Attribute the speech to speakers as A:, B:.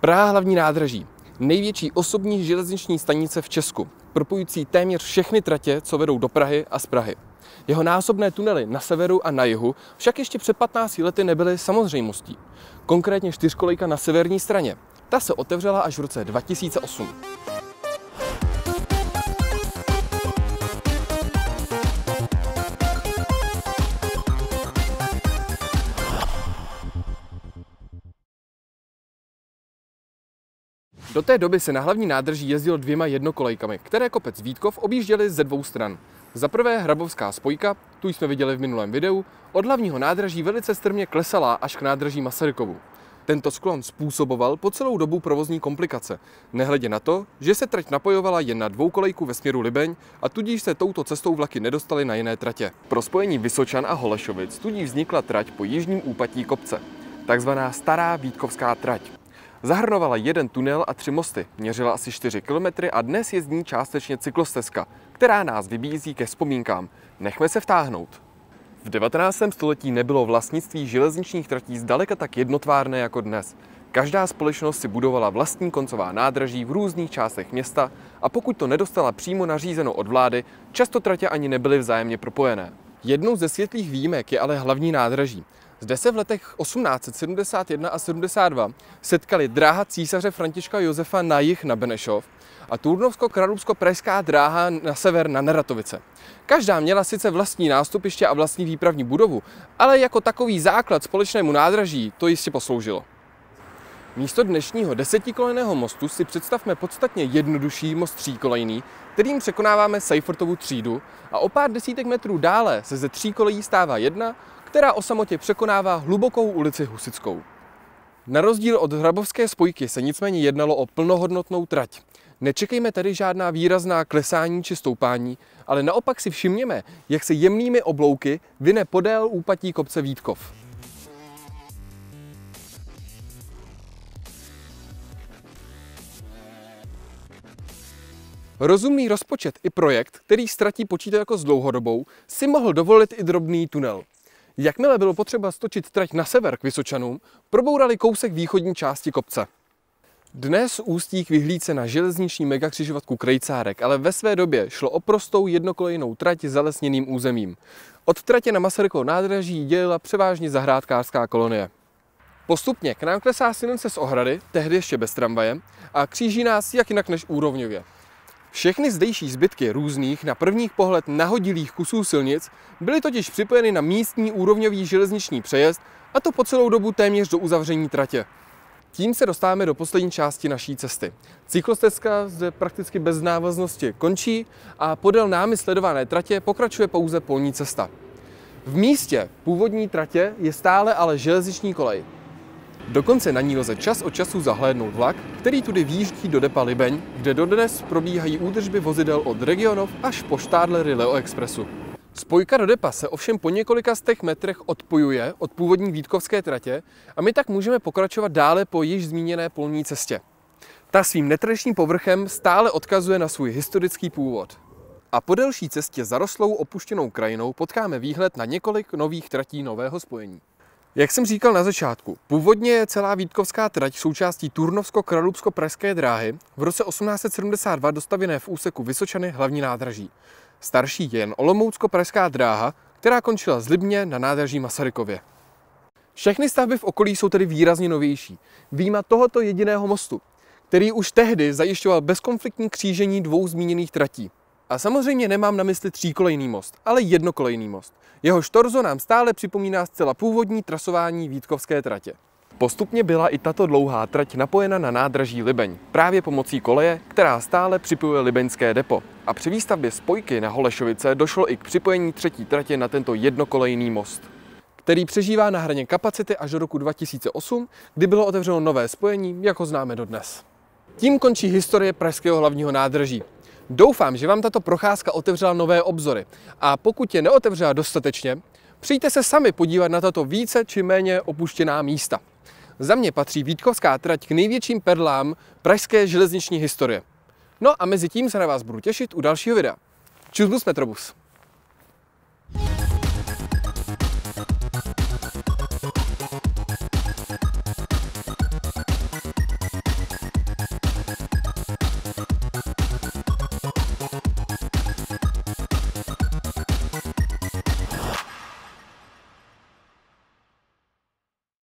A: Praha hlavní nádraží. Největší osobní železniční stanice v Česku, propojující téměř všechny tratě, co vedou do Prahy a z Prahy. Jeho násobné tunely na severu a na jihu však ještě před 15 lety nebyly samozřejmostí. Konkrétně čtyřkolejka na severní straně. Ta se otevřela až v roce 2008. Do té doby se na hlavní nádrží jezdil dvěma jednokolejkami, které kopec Vítkov objížděly ze dvou stran. Za prvé Hrabovská spojka, tu jsme viděli v minulém videu, od hlavního nádraží velice strmě klesala až k nádraží Masarykovu. Tento sklon způsoboval po celou dobu provozní komplikace, nehledě na to, že se trať napojovala jen na dvoukolejku ve směru Libeň a tudíž se touto cestou vlaky nedostaly na jiné tratě. Pro spojení Vysočan a Holešovic tudíž vznikla trať po jižním úpatí kopce, takzvaná Stará Vítkovská trať. Zahrnovala jeden tunel a tři mosty, měřila asi 4 km a dnes je z ní částečně cyklostezka, která nás vybízí ke vzpomínkám. Nechme se vtáhnout. V 19. století nebylo vlastnictví železničních tratí zdaleka tak jednotvárné jako dnes. Každá společnost si budovala vlastní koncová nádraží v různých částech města a pokud to nedostala přímo nařízeno od vlády, často tratě ani nebyly vzájemně propojené. Jednou ze světlých výjimek je ale hlavní nádraží. Zde se v letech 1871 a 72 setkali dráha císaře Františka Josefa na jih na Benešov a Turnovsko-Kralupsko-Pražská dráha na sever na Neratovice. Každá měla sice vlastní nástupiště a vlastní výpravní budovu, ale jako takový základ společnému nádraží to jistě posloužilo. Místo dnešního desetikolejného mostu si představme podstatně jednodušší most tříkolejný, kterým překonáváme Seifertovu třídu a o pár desítek metrů dále se ze tříkolejí stává jedna, která o samotě překonává hlubokou ulici Husickou. Na rozdíl od hrabovské spojky se nicméně jednalo o plnohodnotnou trať. Nečekejme tedy žádná výrazná klesání či stoupání, ale naopak si všimněme, jak se jemnými oblouky vyne podél úpatí kopce Vítkov. Rozumný rozpočet i projekt, který ztratí počítač jako s dlouhodobou, si mohl dovolit i drobný tunel. Jakmile bylo potřeba stočit trať na sever k Vysočanům, probourali kousek východní části kopce. Dnes ústí k vyhlídce na železniční megakřižovatku Krejcárek, ale ve své době šlo o prostou jednokolejnou trať zalesněným územím. Od tratě na Masarykovo nádraží dělila převážně zahrádkářská kolonie. Postupně k nám klesá silence z ohrady, tehdy ještě bez tramvaje, a kříží nás jak jinak než úrovňově. Všechny zdejší zbytky různých na první pohled nahodilých kusů silnic byly totiž připojeny na místní úrovňový železniční přejezd a to po celou dobu téměř do uzavření tratě. Tím se dostáváme do poslední části naší cesty. Cyklostezka zde prakticky bez návaznosti končí a podél námi sledované tratě pokračuje pouze polní cesta. V místě původní tratě je stále ale železniční kolej. Dokonce na ní lze čas od času zahlédnout vlak, který tudy výjíždí do depa Libeň, kde dodnes probíhají údržby vozidel od Regionov až po štádlery Leo Expressu. Spojka do depa se ovšem po několika stech metrech odpojuje od původní Vítkovské tratě a my tak můžeme pokračovat dále po již zmíněné polní cestě. Ta svým netradičním povrchem stále odkazuje na svůj historický původ. A po delší cestě zarostlou opuštěnou krajinou potkáme výhled na několik nových tratí nového spojení. Jak jsem říkal na začátku, původně je celá Vítkovská trať součástí Turnovsko-Kralupsko-Pražské dráhy v roce 1872 dostavěné v úseku Vysočany hlavní nádraží. Starší je jen Olomoucko-Pražská dráha, která končila z Libně na nádraží Masarykově. Všechny stavby v okolí jsou tedy výrazně novější, výjima tohoto jediného mostu, který už tehdy zajišťoval bezkonfliktní křížení dvou zmíněných tratí. A samozřejmě nemám na mysli tříkolejný most, ale jednokolejný most. Jeho štorzo nám stále připomíná zcela původní trasování Vítkovské tratě. Postupně byla i tato dlouhá trať napojena na nádraží Libeň, právě pomocí koleje, která stále připojuje libeňské depo. A při výstavbě spojky na Holešovice došlo i k připojení třetí tratě na tento jednokolejný most který přežívá na hraně kapacity až do roku 2008, kdy bylo otevřeno nové spojení, jako známe dodnes. Tím končí historie Pražského hlavního nádraží. Doufám, že vám tato procházka otevřela nové obzory a pokud je neotevřela dostatečně, přijďte se sami podívat na tato více či méně opuštěná místa. Za mě patří Vítkovská trať k největším perlám pražské železniční historie. No a mezi tím se na vás budu těšit u dalšího videa. Čus Metrobus.